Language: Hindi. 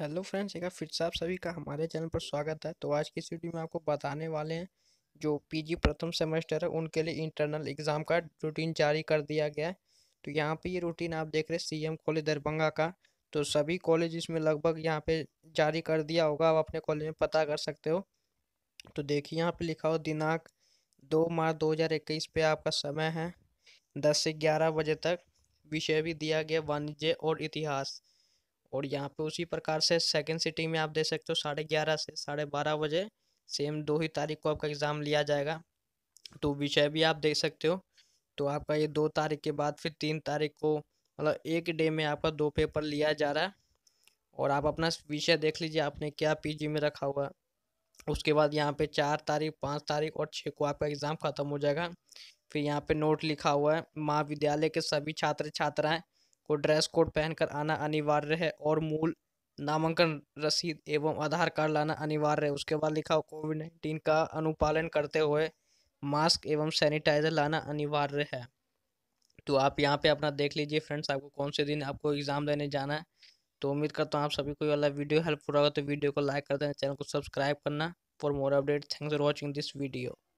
हेलो फ्रेंड्स एक फिर से आप सभी का हमारे चैनल पर स्वागत है तो आज की इस वीडियो में आपको बताने वाले हैं जो पीजी प्रथम सेमेस्टर है उनके लिए इंटरनल एग्ज़ाम का रूटीन जारी कर दिया गया है तो यहाँ पे ये रूटीन आप देख रहे हैं सीएम कॉलेज दरभंगा का तो सभी कॉलेज इसमें लगभग यहाँ पे जारी कर दिया होगा आप अपने कॉलेज में पता कर सकते हो तो देखिए यहाँ पर लिखा हो दिनांक दो मार्च दो हज़ार इक्कीस पे आपका समय है दस से ग्यारह बजे तक विषय भी दिया गया वाणिज्य और इतिहास और यहाँ पे उसी प्रकार से सेकेंड सिटी में आप दे सकते हो साढ़े ग्यारह से साढ़े बारह बजे सेम दो ही तारीख को आपका एग्ज़ाम लिया जाएगा तो विषय भी आप देख सकते हो तो आपका ये दो तारीख के बाद फिर तीन तारीख को मतलब एक डे में आपका दो पेपर लिया जा रहा है और आप अपना विषय देख लीजिए आपने क्या पी में रखा हुआ उसके बाद यहाँ पे चार तारीख पाँच तारीख और छः को आपका एग्ज़ाम ख़त्म हो जाएगा फिर यहाँ पे नोट लिखा हुआ है महाविद्यालय के सभी छात्र छात्राएं को ड्रेस कोड पहनकर आना अनिवार्य है और मूल नामांकन रसीद एवं आधार कार्ड लाना अनिवार्य है उसके बाद लिखा कोविड नाइन्टीन का अनुपालन करते हुए मास्क एवं सैनिटाइजर लाना अनिवार्य है तो आप यहाँ पे अपना देख लीजिए फ्रेंड्स आपको कौन से दिन आपको एग्ज़ाम देने जाना है तो उम्मीद करता हूँ आप सभी को वाला वीडियो हेल्पफुल होगा तो वीडियो को लाइक कर देना चैनल को सब्सक्राइब करना for more update thanks for watching this video